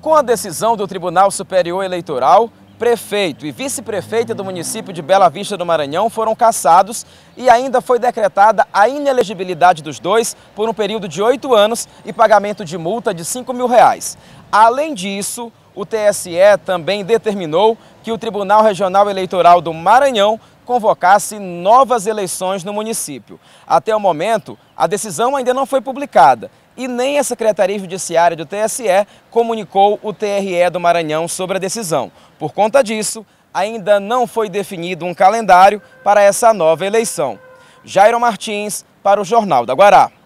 Com a decisão do Tribunal Superior Eleitoral, prefeito e vice-prefeita do município de Bela Vista do Maranhão foram cassados e ainda foi decretada a inelegibilidade dos dois por um período de oito anos e pagamento de multa de 5 mil reais. Além disso, o TSE também determinou que o Tribunal Regional Eleitoral do Maranhão convocasse novas eleições no município. Até o momento, a decisão ainda não foi publicada e nem a Secretaria Judiciária do TSE comunicou o TRE do Maranhão sobre a decisão. Por conta disso, ainda não foi definido um calendário para essa nova eleição. Jairo Martins, para o Jornal da Guará.